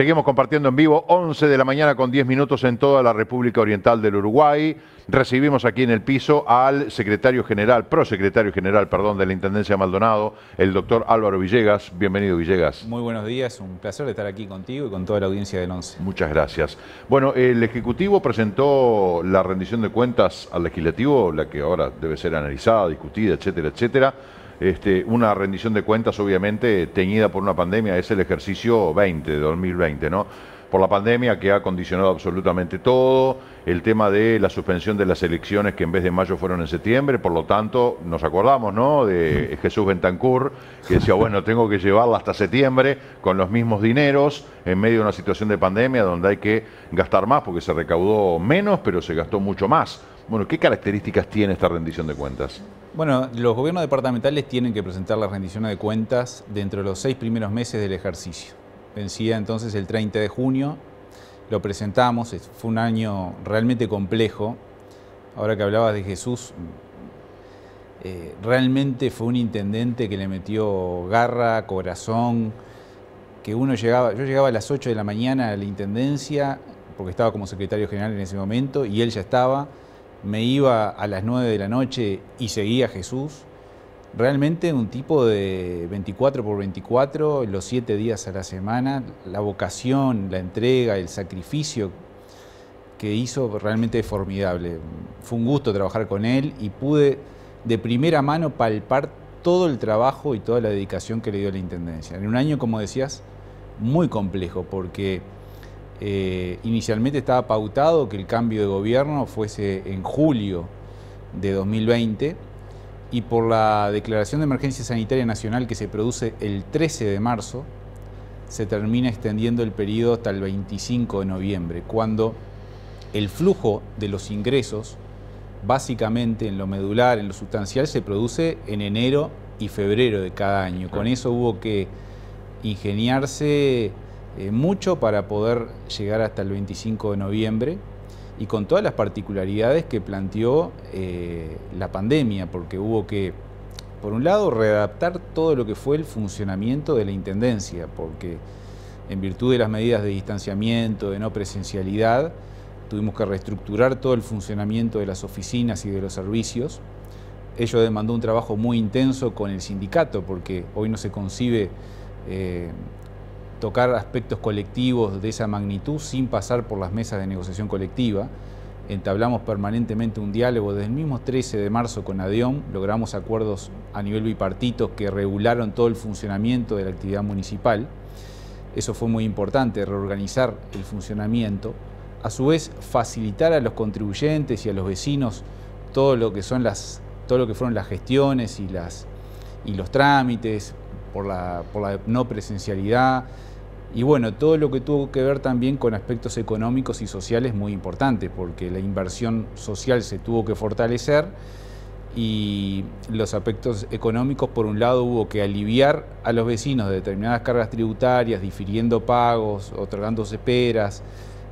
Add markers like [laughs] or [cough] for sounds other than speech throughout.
Seguimos compartiendo en vivo, 11 de la mañana con 10 minutos en toda la República Oriental del Uruguay. Recibimos aquí en el piso al secretario general, prosecretario general, perdón, de la Intendencia Maldonado, el doctor Álvaro Villegas. Bienvenido, Villegas. Muy buenos días, un placer estar aquí contigo y con toda la audiencia del 11. Muchas gracias. Bueno, el Ejecutivo presentó la rendición de cuentas al Legislativo, la que ahora debe ser analizada, discutida, etcétera, etcétera. Este, una rendición de cuentas obviamente teñida por una pandemia, es el ejercicio 20 de 2020, ¿no? Por la pandemia que ha condicionado absolutamente todo, el tema de la suspensión de las elecciones que en vez de mayo fueron en septiembre, por lo tanto, nos acordamos, ¿no? De Jesús Bentancur, que decía, bueno, tengo que llevarla hasta septiembre con los mismos dineros, en medio de una situación de pandemia donde hay que gastar más, porque se recaudó menos, pero se gastó mucho más. Bueno, ¿qué características tiene esta rendición de cuentas? Bueno, los gobiernos departamentales tienen que presentar la rendición de cuentas dentro de los seis primeros meses del ejercicio. Vencía entonces el 30 de junio, lo presentamos, fue un año realmente complejo. Ahora que hablabas de Jesús, mm, eh, realmente fue un intendente que le metió garra, corazón, que uno llegaba, yo llegaba a las 8 de la mañana a la intendencia, porque estaba como secretario general en ese momento, y él ya estaba, me iba a las 9 de la noche y seguía a Jesús. Realmente un tipo de 24 por 24, los 7 días a la semana, la vocación, la entrega, el sacrificio que hizo realmente formidable. Fue un gusto trabajar con él y pude de primera mano palpar todo el trabajo y toda la dedicación que le dio la Intendencia. En un año, como decías, muy complejo, porque eh, inicialmente estaba pautado que el cambio de gobierno fuese en julio de 2020 y por la declaración de emergencia sanitaria nacional que se produce el 13 de marzo, se termina extendiendo el periodo hasta el 25 de noviembre, cuando el flujo de los ingresos, básicamente en lo medular, en lo sustancial, se produce en enero y febrero de cada año. Con eso hubo que ingeniarse eh, mucho para poder llegar hasta el 25 de noviembre y con todas las particularidades que planteó eh, la pandemia, porque hubo que, por un lado, readaptar todo lo que fue el funcionamiento de la Intendencia, porque en virtud de las medidas de distanciamiento, de no presencialidad, tuvimos que reestructurar todo el funcionamiento de las oficinas y de los servicios. Ello demandó un trabajo muy intenso con el sindicato, porque hoy no se concibe eh, tocar aspectos colectivos de esa magnitud sin pasar por las mesas de negociación colectiva. Entablamos permanentemente un diálogo. Desde el mismo 13 de marzo con Adiom logramos acuerdos a nivel bipartito que regularon todo el funcionamiento de la actividad municipal. Eso fue muy importante, reorganizar el funcionamiento. A su vez, facilitar a los contribuyentes y a los vecinos todo lo que, son las, todo lo que fueron las gestiones y, las, y los trámites por la, por la no presencialidad. Y bueno, todo lo que tuvo que ver también con aspectos económicos y sociales muy importantes, porque la inversión social se tuvo que fortalecer y los aspectos económicos, por un lado, hubo que aliviar a los vecinos de determinadas cargas tributarias, difiriendo pagos, otorgándose esperas,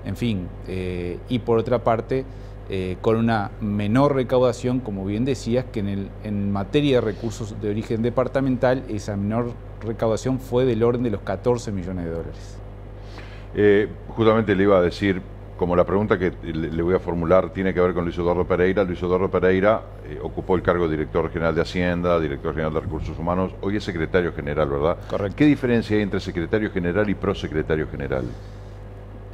en fin, eh, y por otra parte, eh, con una menor recaudación, como bien decías, que en, el, en materia de recursos de origen departamental, esa menor recaudación fue del orden de los 14 millones de dólares. Eh, justamente le iba a decir, como la pregunta que le, voy a formular tiene que ver con Luis Eduardo Pereira, Luis Eduardo Pereira eh, ocupó el cargo de director general de Hacienda, director general de Recursos Humanos, hoy es secretario general, ¿verdad? Correcto. ¿Qué diferencia hay entre secretario general y prosecretario general?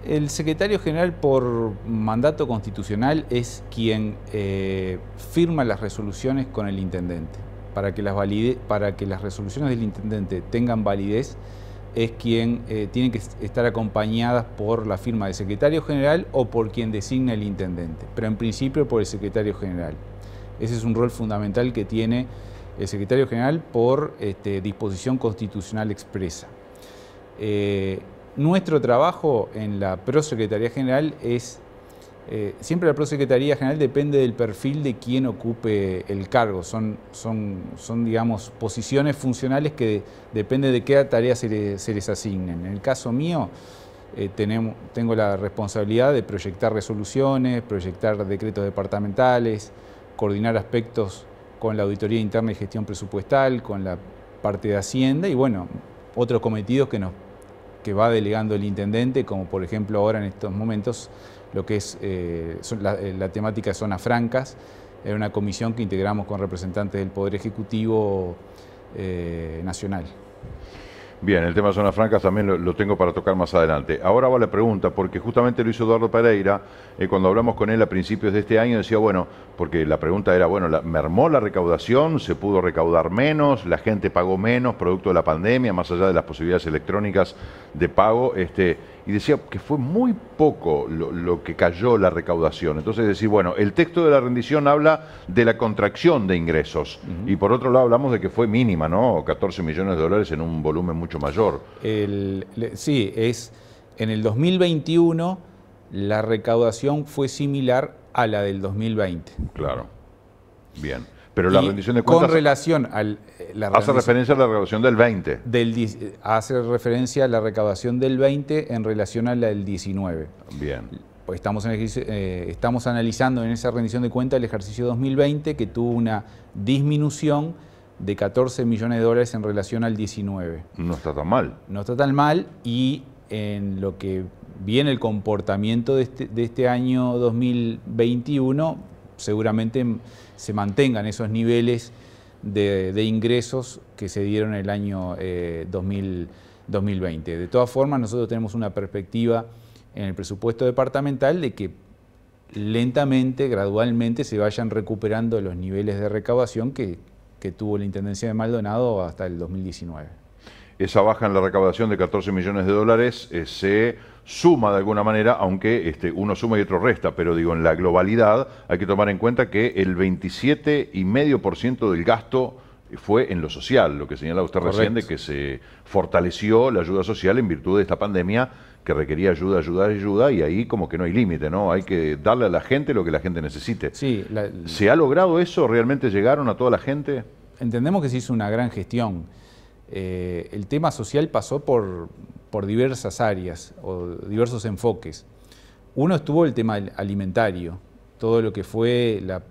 El secretario general por mandato constitucional es quien eh, firma las resoluciones con el intendente. Para que, las resoluciones del intendente tengan validez, es quien eh, tiene que estar acompañadas por la firma del secretario general o por quien designa el intendente, pero en principio por el secretario general. Ese es un rol fundamental que tiene el secretario general por este, disposición constitucional expresa. Eh, nuestro trabajo en la Prosecretaría General es, eh, siempre la Prosecretaría General depende del perfil de quien ocupe el cargo, son, son, son digamos, posiciones funcionales que depende de qué tareas se, les asignen. En el caso mío, eh, tengo la responsabilidad de proyectar resoluciones, proyectar decretos departamentales, coordinar aspectos con la Auditoría Interna y Gestión Presupuestal, con la parte de Hacienda y bueno, otros cometidos que nos que va delegando el intendente, como por ejemplo ahora en estos momentos lo que es eh, eh, la, temática de zonas francas, era una comisión que integramos con representantes del Poder Ejecutivo eh, Nacional. Bien, el tema de zonas francas también lo, tengo para tocar más adelante. Ahora va la pregunta, porque justamente lo hizo Eduardo Pereira, eh, cuando hablamos con él a principios de este año, decía, bueno, porque la pregunta era, bueno, ¿mermó la recaudación? ¿Se pudo recaudar menos? ¿La gente pagó menos producto de la pandemia, más allá de las posibilidades electrónicas de pago? Este, y decía que fue muy poco lo, que cayó la recaudación. Entonces decir, bueno, el texto de la rendición habla de la contracción de ingresos y por otro lado hablamos de que fue mínima, ¿no? 14 millones de dólares en un volumen mucho mayor. El, sí, es en el 2021 la recaudación fue similar a la del 2020. Claro. Bien. Pero la rendición de cuentas. Con relación al. Eh, eh, hace referencia a la recaudación del 20. Del, hace referencia a la recaudación del 20 en relación a la del 19. Bien. Pues estamos, eh, estamos analizando en esa rendición de cuentas el ejercicio 2020 que tuvo una disminución de 14 millones de dólares en relación al 19. No está tan mal. No está tan mal y en lo que viene el comportamiento de este, de este año 2021, seguramente se mantengan esos niveles de, ingresos que se dieron en el año 2020. Eh, de todas formas, nosotros tenemos una perspectiva en el presupuesto departamental de que lentamente, gradualmente, se vayan recuperando los niveles de recaudación que, tuvo la Intendencia de Maldonado hasta el 2019. Esa baja en la recaudación de 14 millones de dólares eh, se suma de alguna manera, aunque este, uno suma y otro resta, pero digo, en la globalidad hay que tomar en cuenta que el 27,5% del gasto fue en lo social, lo que señala usted recién de que se fortaleció la ayuda social en virtud de esta pandemia que requería ayuda, ayuda, ayuda, y ahí como que no hay límite, ¿no? Hay que darle a la gente lo que la gente necesite. Sí, ¿Se ha logrado eso? ¿Realmente llegaron a toda la gente? Entendemos que se hizo una gran gestión. Eh, el tema social pasó por, por diversas áreas o diversos enfoques. Uno estuvo el tema alimentario, todo lo que fue la,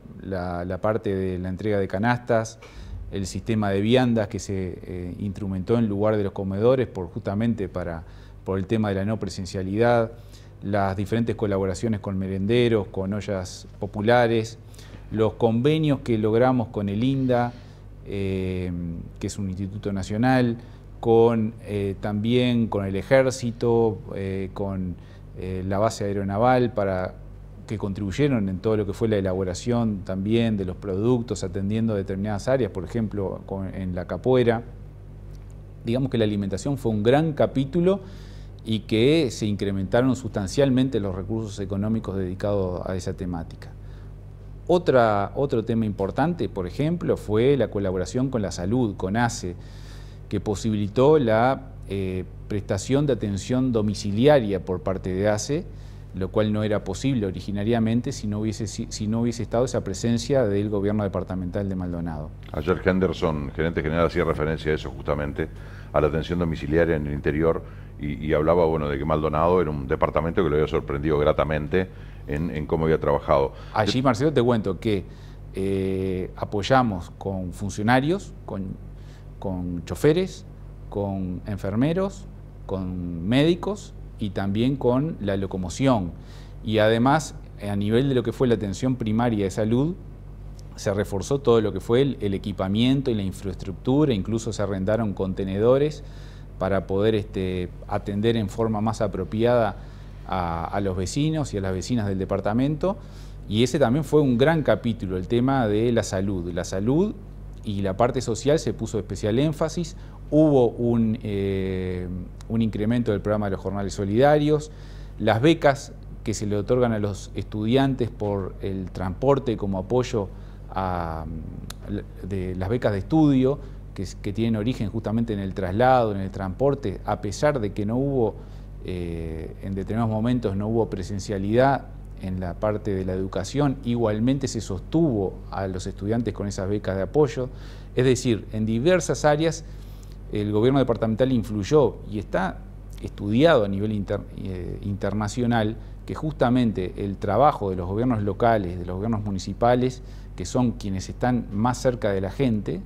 parte de la entrega de canastas, el sistema de viandas que se eh, instrumentó en lugar de los comedores por, justamente para, por el tema de la no presencialidad, las diferentes colaboraciones con merenderos, con ollas populares, los convenios que logramos con el INDA, eh, que es un instituto nacional, con eh, también con el ejército, eh, con eh, la base aeronaval para que contribuyeron en todo lo que fue la elaboración también de los productos, atendiendo determinadas áreas, por ejemplo, en la capoeira. Digamos que la alimentación fue un gran capítulo y que se incrementaron sustancialmente los recursos económicos dedicados a esa temática. otro tema importante, por ejemplo, fue la colaboración con la salud, con ACE que posibilitó la eh, prestación de atención domiciliaria por parte de ACE, lo cual no era posible originariamente si no hubiese, estado esa presencia del gobierno departamental de Maldonado. Ayer Henderson, gerente general, hacía referencia a eso justamente, a la atención domiciliaria en el interior y, hablaba bueno, de que Maldonado era un departamento que lo había sorprendido gratamente en, cómo había trabajado. Allí, Marcelo, te cuento que eh, apoyamos con funcionarios, con con choferes, con enfermeros, con médicos y también con la locomoción. Y además, eh, a nivel de lo que fue la atención primaria de salud, se reforzó todo lo que fue el, equipamiento y la infraestructura, incluso se arrendaron contenedores para poder este, atender en forma más apropiada a, los vecinos y a las vecinas del departamento. Y ese también fue un gran capítulo, el tema de la salud. La salud y la parte social se puso especial énfasis. Hubo eh, un, incremento del programa de los jornales solidarios, las becas que se le otorgan a los estudiantes por el transporte como apoyo a las becas de estudio, que, tienen origen justamente en el traslado, en el transporte, a pesar de que no hubo, eh, en determinados momentos no hubo presencialidad en la parte de la educación, igualmente se sostuvo a los estudiantes con esas becas de apoyo. Es decir, en diversas áreas el gobierno departamental influyó y está estudiado a nivel eh, internacional que justamente el trabajo de los gobiernos locales, de los gobiernos municipales, que son quienes están más cerca de la gente,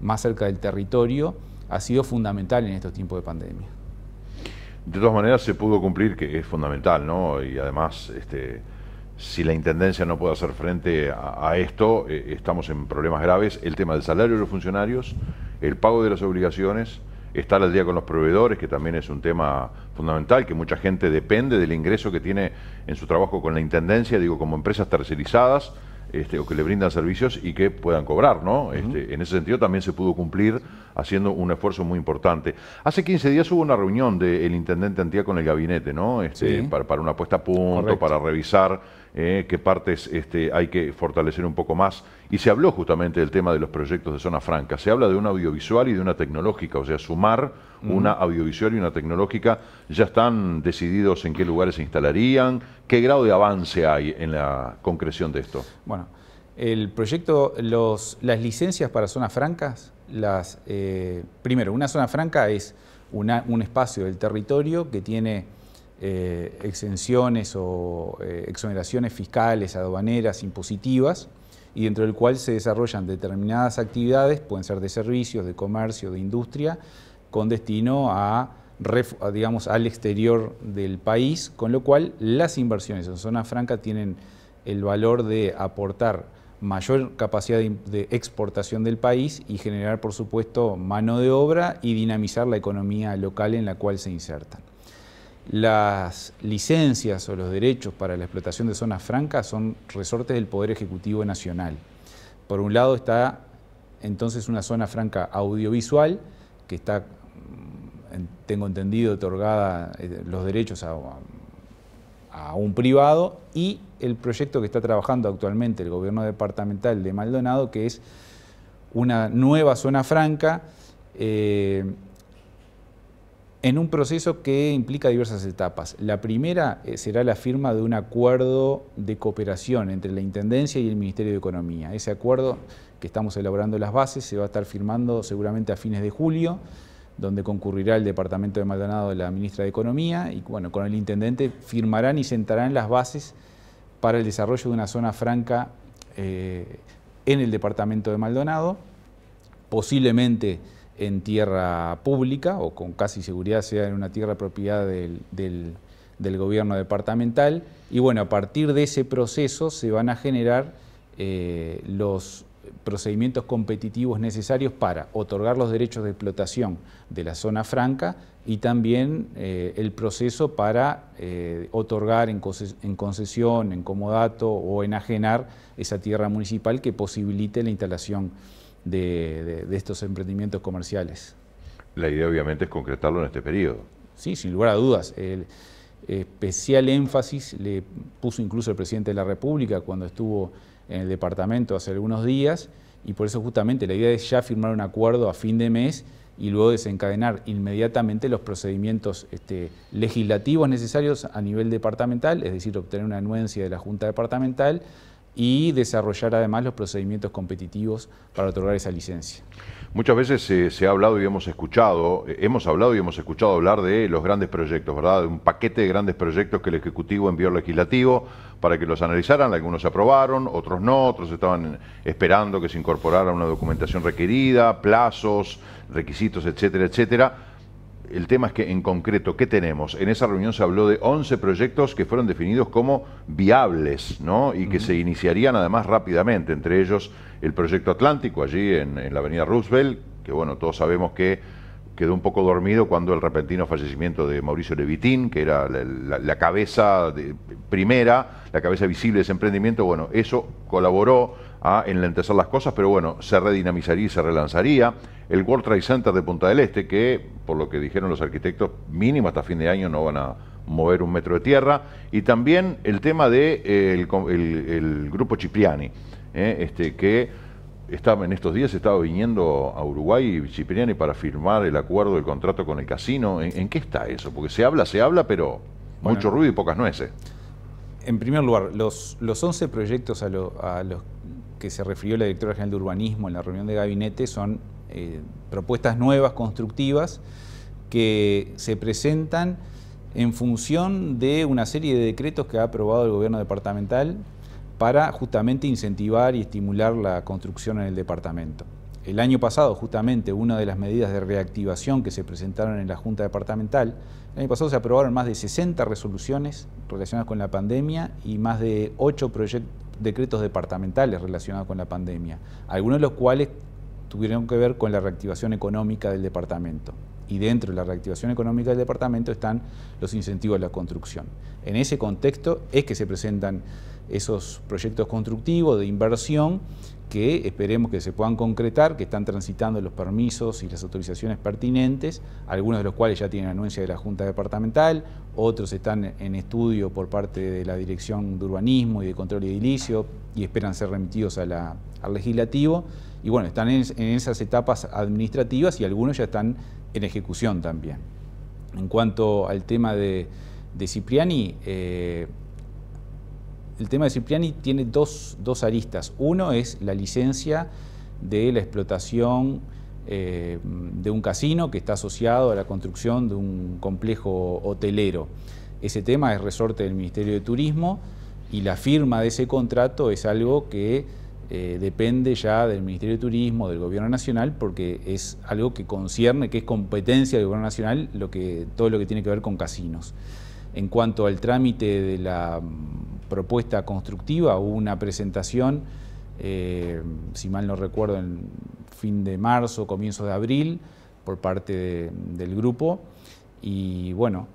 más cerca del territorio, ha sido fundamental en estos tiempos de pandemia. De todas maneras, se pudo cumplir, que es fundamental, ¿no? Y además, este, si la Intendencia no puede hacer frente a, esto, eh, estamos en problemas graves. El tema del salario de los funcionarios, el pago de las obligaciones, estar al día con los proveedores, que también es un tema fundamental, que mucha gente depende del ingreso que tiene en su trabajo con la Intendencia, digo, como empresas tercerizadas. Este, o que le brindan servicios y que puedan cobrar, ¿no? Este, en ese sentido también se pudo cumplir haciendo un esfuerzo muy importante. Hace 15 días hubo una reunión del intendente Antía con el gabinete, ¿no? Este, para, una puesta a punto, para revisar eh, qué partes este, hay que fortalecer un poco más. Y se habló justamente del tema de los proyectos de zona franca. Se habla de una audiovisual y de una tecnológica, o sea, sumar una audiovisual y una tecnológica. Ya están decididos en qué lugares se instalarían, qué grado de avance hay en la concreción de esto. Bueno, el proyecto, las licencias para zonas francas las, eh, primero, una zona franca es un espacio del territorio que tiene eh, exenciones o eh, exoneraciones fiscales, aduaneras, impositivas, y dentro del cual se desarrollan determinadas actividades, pueden ser de servicios, de comercio, de industria, con destino digamos, al exterior del país, con lo cual las inversiones en zona franca tienen el valor de aportar mayor capacidad de, exportación del país y generar, por supuesto, mano de obra y dinamizar la economía local en la cual se insertan. Las licencias o los derechos para la explotación de zonas francas son resortes del Poder Ejecutivo Nacional. Por un lado está entonces una zona franca audiovisual, que está, mm, tengo entendido, otorgada eh, los derechos a a un privado y el proyecto que está trabajando actualmente el gobierno departamental de Maldonado, que es una nueva zona franca, eh, en un proceso que implica diversas etapas. La primera eh, será la firma de un acuerdo de cooperación entre la Intendencia y el Ministerio de Economía. Ese acuerdo que estamos elaborando las bases se va a estar firmando seguramente a fines de julio donde concurrirá el Departamento de Maldonado de la Ministra de Economía y bueno, con el Intendente firmarán y sentarán las bases para el desarrollo de una zona franca eh, en el Departamento de Maldonado, posiblemente en tierra pública o con casi seguridad sea en una tierra propiedad del, gobierno departamental. Y bueno, a partir de ese proceso se van a generar eh, los, procedimientos competitivos necesarios para otorgar los derechos de explotación de la zona franca y también eh, el proceso para eh, otorgar en, concesión, en comodato o enajenar esa tierra municipal que posibilite la instalación de, de estos emprendimientos comerciales. La idea obviamente es concretarlo en este periodo. Sí, sin lugar a dudas. El especial énfasis le puso incluso el presidente de la República cuando estuvo en el departamento hace algunos días y por eso justamente la idea es ya firmar un acuerdo a fin de mes y luego desencadenar inmediatamente los procedimientos este, legislativos necesarios a nivel departamental, es decir, obtener una anuencia de la Junta Departamental y desarrollar además los procedimientos competitivos para otorgar esa licencia. Muchas veces se ha hablado y hemos escuchado, eh, hemos hablado y hemos escuchado hablar de los grandes proyectos, ¿verdad? De un paquete de grandes proyectos que el Ejecutivo envió al Legislativo para que los analizaran, algunos se aprobaron, otros no, otros estaban esperando que se incorporara una documentación requerida, plazos, requisitos, etcétera, etcétera. El tema es que, en concreto, ¿qué tenemos? En esa reunión se habló de 11 proyectos que fueron definidos como viables, ¿no? Y que se iniciarían además rápidamente, entre ellos el proyecto Atlántico, allí en, la avenida Roosevelt, que bueno, todos sabemos que quedó un poco dormido cuando el repentino fallecimiento de Mauricio Levitín, que era la, cabeza primera, la cabeza visible de ese emprendimiento, bueno, eso colaboró a enlentecer las cosas, pero bueno, se redinamizaría y se relanzaría. El World Trade Center de Punta del Este, que por lo que dijeron los arquitectos, mínimo hasta fin de año no van a mover un metro de tierra. Y también el tema del de, eh, el, grupo Cipriani, eh, este, que estaba, en estos días estaba viniendo a Uruguay Cipriani para firmar el acuerdo el contrato con el casino. ¿En, qué está eso? Porque se habla, se habla, pero mucho ruido y pocas nueces. En primer lugar, los, los 11 proyectos a, los a los que se refirió la directora general de urbanismo en la reunión de gabinete son eh, propuestas nuevas, constructivas, que se presentan en función de una serie de decretos que ha aprobado el gobierno departamental para justamente incentivar y estimular la construcción en el departamento. El año pasado, justamente, una de las medidas de reactivación que se presentaron en la Junta Departamental, el año pasado se aprobaron más de 60 resoluciones relacionadas con la pandemia y más de 8 proyectos decretos departamentales relacionados con la pandemia, algunos de los cuales tuvieron que ver con la reactivación económica del departamento. Y dentro de la reactivación económica del departamento están los incentivos a la construcción. En ese contexto es que se presentan esos proyectos constructivos de inversión que esperemos que se puedan concretar, que están transitando los permisos y las autorizaciones pertinentes, algunos de los cuales ya tienen anuncia de la Junta Departamental, otros están en estudio por parte de la Dirección de Urbanismo y de Control Edilicio y esperan ser remitidos al legislativo. Y bueno, están en, esas etapas administrativas y algunos ya están en ejecución también. En cuanto al tema de, Cipriani, eh, el tema de Cipriani tiene dos, aristas. Uno es la licencia de la explotación eh, de un casino que está asociado a la construcción de un complejo hotelero. Ese tema es resorte del Ministerio de Turismo y la firma de ese contrato es algo que eh, depende ya del Ministerio de Turismo, del Gobierno Nacional, porque es algo que concierne, que es competencia del Gobierno Nacional, lo que, todo lo que tiene que ver con casinos. En cuanto al trámite de la propuesta constructiva, hubo una presentación, eh, si mal no recuerdo, en fin de marzo, comienzos de abril, por parte del grupo. Y bueno,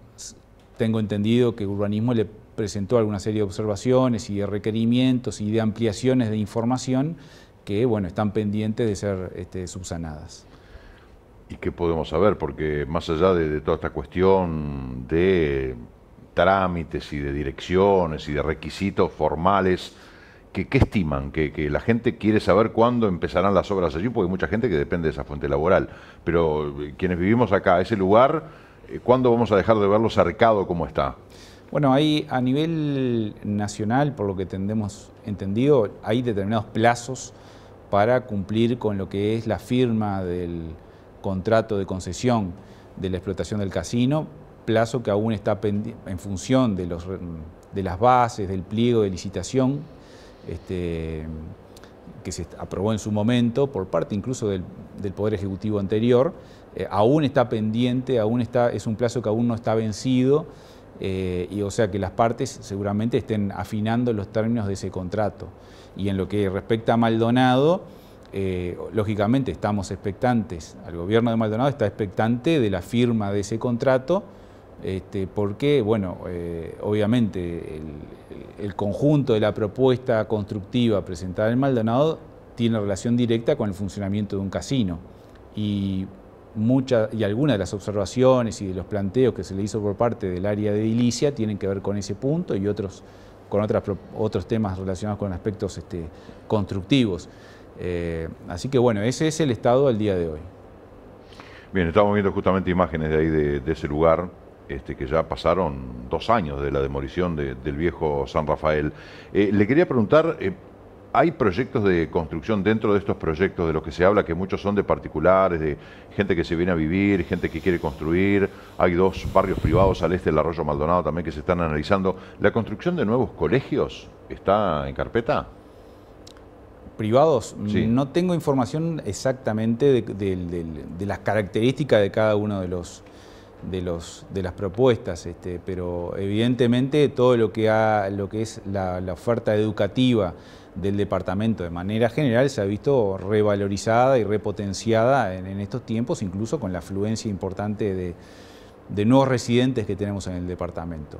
tengo entendido que Urbanismo le presentó alguna serie de observaciones y de requerimientos y de ampliaciones de información que bueno, están pendientes de ser este, subsanadas. ¿Y qué podemos saber? Porque más allá de toda esta cuestión de trámites y de direcciones y de requisitos formales? ¿Qué, estiman? Que, la gente quiere saber cuándo empezarán las obras allí, porque hay mucha gente que depende de esa fuente laboral. Pero eh, quienes vivimos acá, ese lugar, eh, ¿cuándo vamos a dejar de verlo cercado como está? Bueno, ahí a nivel nacional, por lo que tenemos entendido, hay determinados plazos para cumplir con lo que es la firma del contrato de concesión de la explotación del casino plazo que aún está pendiente en función de, los, de las bases, del pliego de licitación, este, que se aprobó en su momento por parte incluso del, Poder Ejecutivo anterior, eh, aún está pendiente, aún está, es un plazo que aún no está vencido, eh, y o sea que las partes seguramente estén afinando los términos de ese contrato. Y en lo que respecta a Maldonado, eh, lógicamente estamos expectantes, el gobierno de Maldonado está expectante de la firma de ese contrato este, porque, bueno, eh, obviamente el, conjunto de la propuesta constructiva presentada en Maldonado tiene relación directa con el funcionamiento de un casino. Y, muchas y algunas de las observaciones y de los planteos que se le hizo por parte del área de edilicia tienen que ver con ese punto y otros con otras, otros temas relacionados con aspectos este, constructivos. Eh, así que bueno, ese es el estado al día de hoy. Bien, estamos viendo justamente imágenes de ahí, de ese lugar. Este, que ya pasaron dos años de la demolición del viejo San Rafael. Eh, le quería preguntar, eh, ¿hay proyectos de construcción dentro de estos proyectos de los que se habla, que muchos son de particulares, de gente que se viene a vivir, gente que quiere construir? Hay dos barrios privados al este del Arroyo Maldonado también que se están analizando. ¿La construcción de nuevos colegios está en carpeta? privados. No tengo información exactamente de, las características de cada uno de los, de, los, de las propuestas, este, pero evidentemente todo lo que, ha, lo que es la, oferta educativa del departamento de manera general se ha visto revalorizada y repotenciada en, estos tiempos, incluso con la afluencia importante de nuevos residentes que tenemos en el departamento.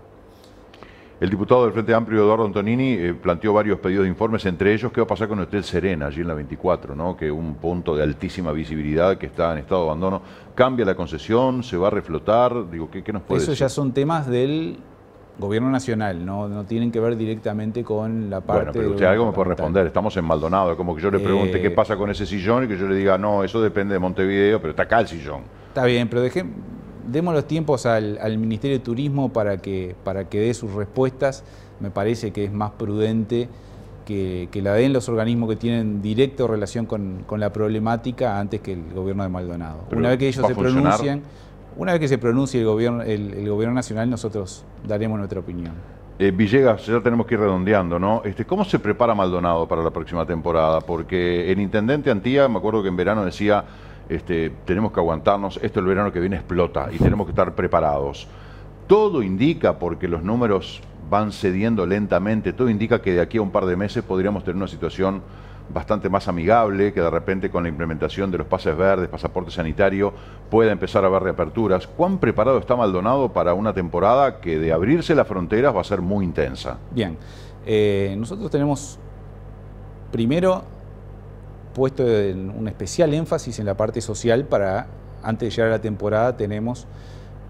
El diputado del Frente Amplio, Eduardo Antonini, eh, planteó varios pedidos de informes, entre ellos qué va a pasar con el Hotel Serena, allí en la 24, ¿no? que un punto de altísima visibilidad que está en estado de abandono. ¿Cambia la concesión? ¿Se va a reflotar? Digo, ¿qué, nos puede Eso ya son temas del gobierno nacional, ¿no? no tienen que ver directamente con la parte... Bueno, pero usted algo me puede responder, estamos en Maldonado, como que yo le pregunte eh, qué pasa con ese sillón y que yo le diga, no, eso depende de Montevideo, pero está acá el sillón. Está bien, pero dejen demos los tiempos al, Ministerio de Turismo para que, para que dé sus respuestas. Me parece que es más prudente que, la den los organismos que tienen directa relación con, la problemática antes que el gobierno de Maldonado. una vez que ellos se pronuncien, una vez que se pronuncie el gobierno, el, gobierno nacional, nosotros daremos nuestra opinión. Eh, Villegas, ya tenemos que ir redondeando, ¿no? Este, ¿Cómo se prepara Maldonado para la próxima temporada? Porque el intendente Antía, me acuerdo que en verano decía este, tenemos que aguantarnos, esto el verano que viene explota y tenemos que estar preparados. Todo indica, porque los números van cediendo lentamente, todo indica que de aquí a un par de meses podríamos tener una situación bastante más amigable, que de repente con la implementación de los pases verdes, pasaporte sanitario, pueda empezar a haber reaperturas. ¿Cuán preparado está Maldonado para una temporada que de abrirse las fronteras va a ser muy intensa? Bien, eh, nosotros tenemos primero puesto en un especial énfasis en la parte social para, antes de llegar a la temporada, tenemos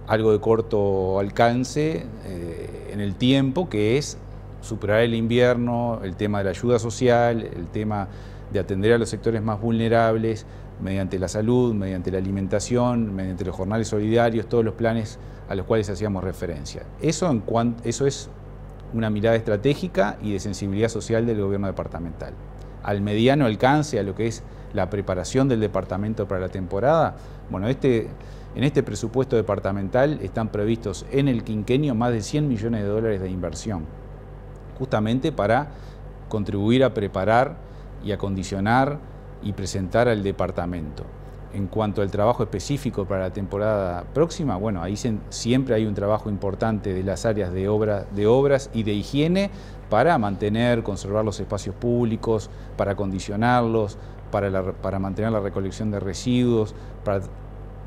algo de corto alcance eh, en el tiempo, que es superar el invierno, el tema de la ayuda social, el tema de atender a los sectores más vulnerables mediante la salud, mediante la alimentación, mediante los jornales solidarios, todos los planes a los cuales hacíamos referencia. Eso, en cuanto, eso es una mirada estratégica y de sensibilidad social del gobierno departamental al mediano alcance, a lo que es la preparación del departamento para la temporada, bueno, este, en este presupuesto departamental están previstos en el quinquenio más de 100 millones de dólares de inversión, justamente para contribuir a preparar y acondicionar y presentar al departamento en cuanto al trabajo específico para la temporada próxima, bueno, ahí siempre hay un trabajo importante de las áreas de, obras y de higiene para mantener, conservar los espacios públicos, para acondicionarlos, para, mantener la recolección de residuos, para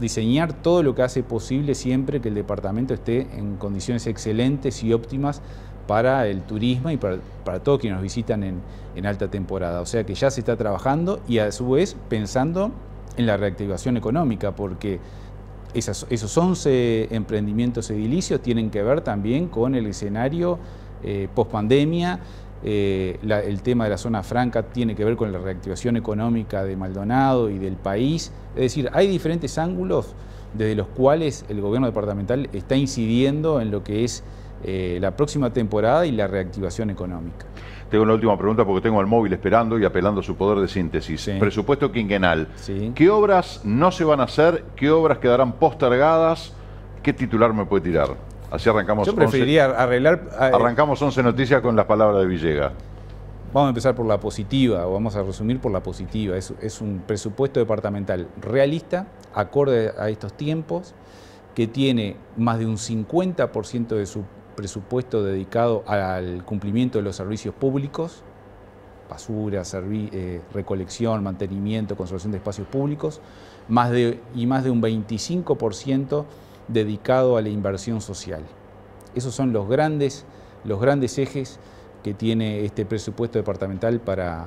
diseñar todo lo que hace posible siempre que el departamento esté en condiciones excelentes y óptimas para el turismo y para, todos quienes nos visitan en alta temporada. O sea que ya se está trabajando y a su vez pensando en la reactivación económica, porque esos 11 emprendimientos edilicios tienen que ver también con el escenario eh, post-pandemia, eh, el tema de la zona franca tiene que ver con la reactivación económica de Maldonado y del país. Es decir, hay diferentes ángulos desde los cuales el gobierno departamental está incidiendo en lo que es eh, la próxima temporada y la reactivación económica. Tengo una última pregunta porque tengo al móvil esperando y apelando a su poder de síntesis. Presupuesto quinquenal. ¿Qué obras no se van a hacer? ¿Qué obras quedarán postergadas? ¿Qué titular me puede tirar? Así arrancamos. Yo preferiría arreglar. Ah, eh, arrancamos 11 noticias con las palabras de Villega. Vamos a empezar por la positiva, o vamos a resumir por la positiva. Es, es un presupuesto departamental realista, acorde a estos tiempos, que tiene más de un 50% de su presupuesto dedicado al cumplimiento de los servicios públicos, basura, eh, recolección, mantenimiento, conservación de espacios públicos, más de, y más de un 25% dedicado a la inversión social. Esos son los grandes, los grandes ejes que tiene este presupuesto departamental para,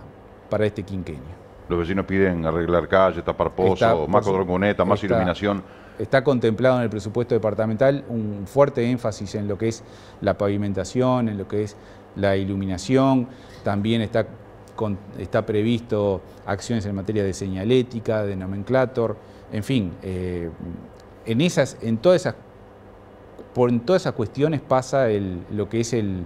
para este quinquenio. Los vecinos piden arreglar calles, tapar pozos, más está, más iluminación está contemplado en el presupuesto departamental un fuerte énfasis en lo que es la pavimentación, en lo que es la iluminación, también está, está previsto acciones en materia de señalética, de nomenclator, en fin, eh, en, esas, en, todas esas, en todas esas cuestiones pasa lo que es el,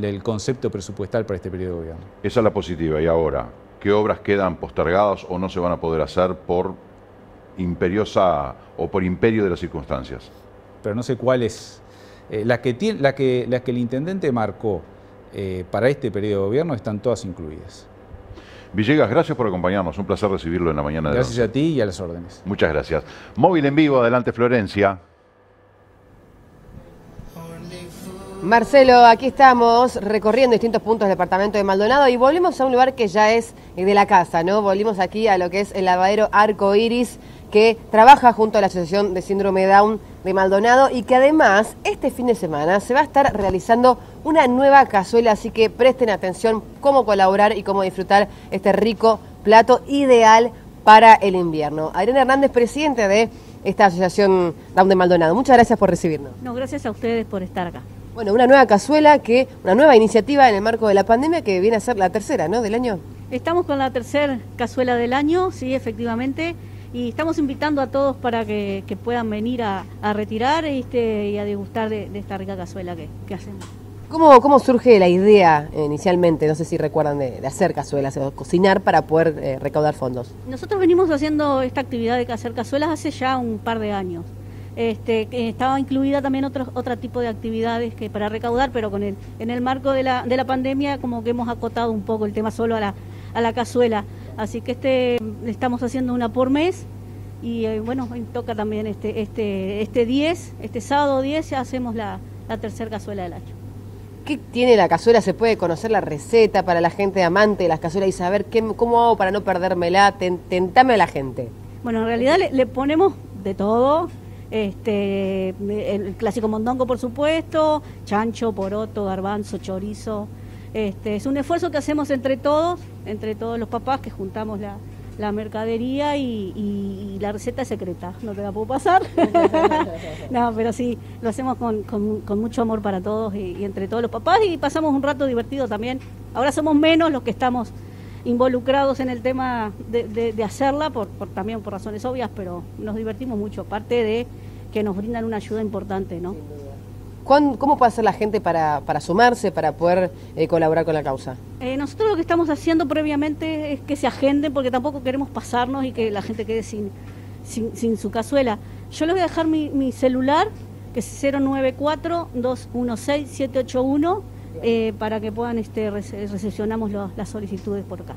el concepto presupuestal para este periodo de gobierno. Esa es la positiva. Y ahora, ¿qué obras quedan postergadas o no se van a poder hacer por imperiosa o por imperio de las circunstancias. Pero no sé cuál es. Eh, las, que que, que el intendente marcó eh, para este periodo de gobierno están todas incluidas. Villegas, gracias por acompañarnos. Un placer recibirlo en la mañana de hoy. Gracias a ti y a las órdenes. Muchas gracias. Móvil en vivo, adelante Florencia. Marcelo, aquí estamos recorriendo distintos puntos del departamento de Maldonado y volvemos a un lugar que ya es eh, de la casa, ¿no? Volvimos aquí a lo que es el lavadero Arco Iris, que trabaja junto a la Asociación de Síndrome Down de Maldonado y que además este fin de semana se va a estar realizando una nueva cazuela, así que presten atención cómo colaborar y cómo disfrutar este rico plato ideal para el invierno. Adriana Hernández, presidente de esta Asociación Down de Maldonado. Muchas gracias por recibirnos. No, gracias a ustedes por estar acá. Bueno, una nueva cazuela que, una nueva iniciativa en el marco de la pandemia que viene a ser la tercera, ¿no? Del año. Estamos con la tercera cazuela del año, sí, efectivamente. Y estamos invitando a todos para que, puedan venir a, retirar este, y a degustar de, esta rica cazuela que, hacemos. ¿Cómo, ¿Cómo, surge la idea eh, inicialmente, no sé si recuerdan, de, hacer cazuelas o cocinar para poder eh, recaudar fondos? Nosotros venimos haciendo esta actividad de hacer cazuelas hace ya un par de años. Este, estaba incluida también otro, otro tipo de actividades que para recaudar, pero con en el marco de la, de la pandemia como que hemos acotado un poco el tema solo a la, a la cazuela. Así que este, estamos haciendo una por mes y eh, bueno, hoy toca también este, este, este 10, este sábado 10 ya hacemos la, la tercera cazuela del año. ¿Qué tiene la cazuela? ¿Se puede conocer la receta para la gente amante de las cazuelas y saber qué, cómo hago para no perdérmela? tentame a la gente. Bueno, en realidad le ponemos de todo, este, el clásico mondongo, por supuesto, chancho, poroto, garbanzo, chorizo. Este, es un esfuerzo que hacemos entre todos, entre todos los papás que juntamos la, mercadería y, la receta es secreta, no te la puedo pasar. [laughs] no, pero sí, lo hacemos con, mucho amor para todos y, entre todos los papás y pasamos un rato divertido también. Ahora somos menos los que estamos involucrados en el tema de, hacerla, por, también por razones obvias, pero nos divertimos mucho, aparte de que nos brindan una ayuda importante, ¿no? ¿Cómo puede hacer la gente para, sumarse, para poder eh, colaborar con la causa? Eh, nosotros lo que estamos haciendo previamente es que se agenden, porque tampoco queremos pasarnos y que la gente quede sin, sin, su cazuela. Yo les voy a dejar mi, celular, que es 094-216-781, eh, para que puedan, este, las solicitudes por acá.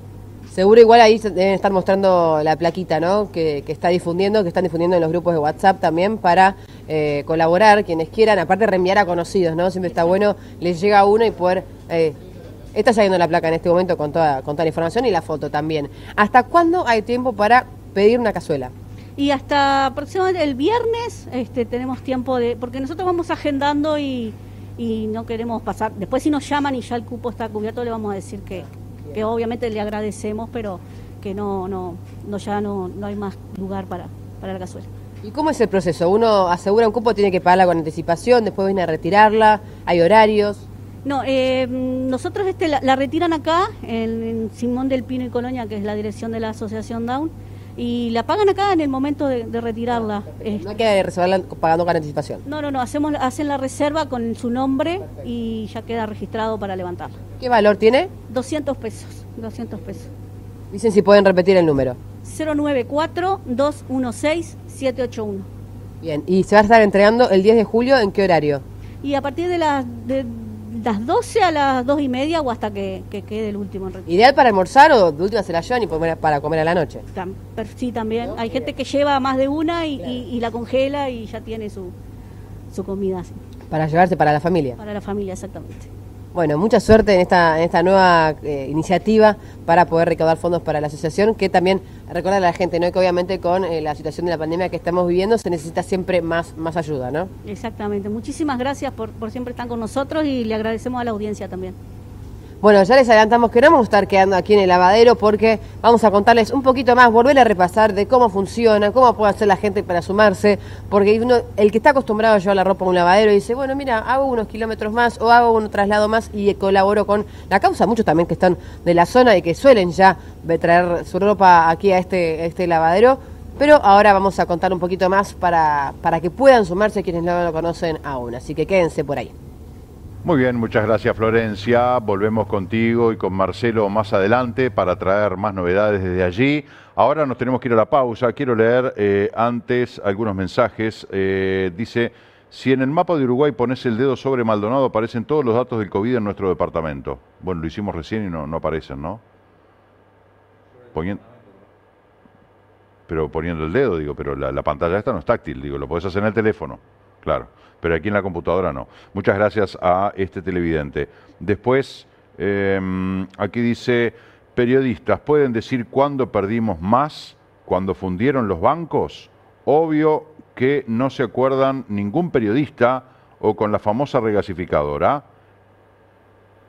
Seguro igual ahí deben estar mostrando la plaquita, ¿no? Que, está difundiendo, que están difundiendo en los grupos de WhatsApp también para eh, colaborar, quienes quieran, aparte reenviar a conocidos, ¿no? Siempre está bueno, les llega a uno y poder... Eh, está saliendo la placa en este momento con toda, con la información y la foto también. ¿Hasta cuándo hay tiempo para pedir una cazuela? Y hasta aproximadamente el viernes este, tenemos tiempo de... Porque nosotros vamos agendando y, y no queremos pasar... Después si nos llaman y ya el cupo está cubierto, le vamos a decir que que obviamente le agradecemos, pero que no, no, ya no, no hay más lugar para, para la cazuela. ¿Y cómo es el proceso? Uno asegura un cupo, tiene que pagarla con anticipación, después viene a retirarla, hay horarios. No, eh, nosotros este, la, retiran acá, en Simón del Pino y Colonia, que es la dirección de la Asociación Down y la pagan acá en el momento de, retirarla. No hay este. que reservarla pagando con anticipación. No, no, no, hacemos, hacen la reserva con su nombre y ya queda registrado para levantarla. ¿Qué valor tiene? 200 pesos, 200 pesos. Dicen si pueden repetir el número. 094-216-781. Bien, y se va a estar entregando el 10 de julio, ¿en qué horario? Y a partir de la las 12 a las 2 y media o hasta que, quede el último ¿Ideal para almorzar o de última se la llevan y para comer a la noche? sí, también. Hay gente que lleva más de una y, la congela y ya tiene su, su comida así. Para llevarse para la familia. Para la familia, exactamente. Bueno, mucha suerte en esta, en esta nueva eh, iniciativa para poder recaudar fondos para la asociación, que también recuerda a la gente, ¿no? Que obviamente con eh, la situación de la pandemia que estamos viviendo se necesita siempre más, más ayuda, ¿no? Exactamente. Muchísimas gracias por siempre estar con nosotros y le agradecemos a la audiencia también. Bueno, ya les adelantamos que no vamos a estar quedando aquí en el lavadero porque vamos a contarles un poquito más, volver a repasar de cómo funciona, cómo puede hacer la gente para sumarse, porque el que está acostumbrado a llevar la ropa a un lavadero dice, bueno, mira, hago unos kilómetros más o hago un traslado más y colaboro con la causa. Muchos también que están de la zona y que suelen ya traer su ropa aquí a este, este lavadero. Pero ahora vamos a contar un poquito más para, para que puedan sumarse quienes no lo conocen aún. Así que quédense por ahí. Muy bien, muchas gracias Florencia. Volvemos contigo y con Marcelo más adelante para traer más novedades desde allí. Ahora nos tenemos que ir a la pausa. Quiero leer eh, antes algunos mensajes. Eh, dice, si en el mapa de Uruguay pones el dedo sobre Maldonado aparecen todos los datos del COVID en nuestro departamento. Bueno, lo hicimos recién y no, aparecen, ¿no? pero poniendo el dedo, digo, pero la, la, pantalla esta no es táctil, digo, lo podés hacer en el teléfono. Claro, pero aquí en la computadora no. Muchas gracias a este televidente. Después, em, aquí dice, periodistas, ¿pueden decir cuándo perdimos más? cuando fundieron los bancos? Obvio que no se acuerdan ningún periodista o con la famosa regasificadora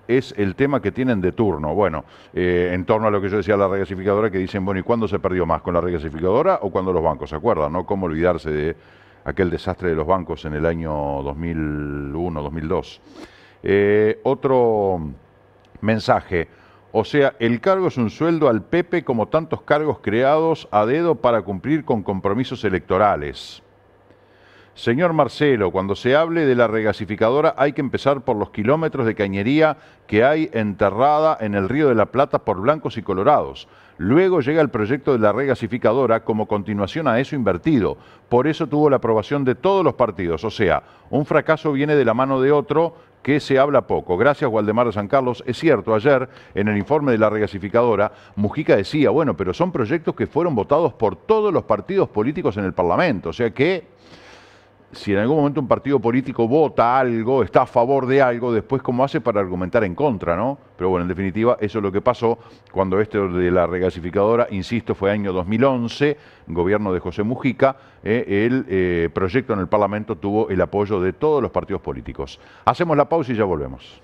es el tema que tienen de turno. Bueno, eh, en torno a lo que yo decía la regasificadora, que dicen, bueno, ¿y cuándo se perdió más? ¿Con la regasificadora o cuando los bancos? ¿Se acuerdan? ¿No? ¿Cómo olvidarse de aquel desastre de los bancos en el año 2001-2002. Eh, otro mensaje. O sea, el cargo es un sueldo al Pepe como tantos cargos creados a dedo para cumplir con compromisos electorales. Señor Marcelo, cuando se hable de la regasificadora hay que empezar por los kilómetros de cañería que hay enterrada en el río de la Plata por blancos y colorados. Luego llega el proyecto de la regasificadora como continuación a eso invertido. Por eso tuvo la aprobación de todos los partidos. O sea, un fracaso viene de la mano de otro que se habla poco. Gracias, Waldemar de San Carlos. Es cierto, ayer en el informe de la regasificadora, Mujica decía, bueno, pero son proyectos que fueron votados por todos los partidos políticos en el Parlamento. O sea que si en algún momento un partido político vota algo, está a favor de algo, después cómo hace para argumentar en contra, ¿no? Pero bueno, en definitiva, eso es lo que pasó cuando este de la regasificadora, insisto, fue año 2011, gobierno de José Mujica, eh, el eh, proyecto en el Parlamento tuvo el apoyo de todos los partidos políticos. Hacemos la pausa y ya volvemos.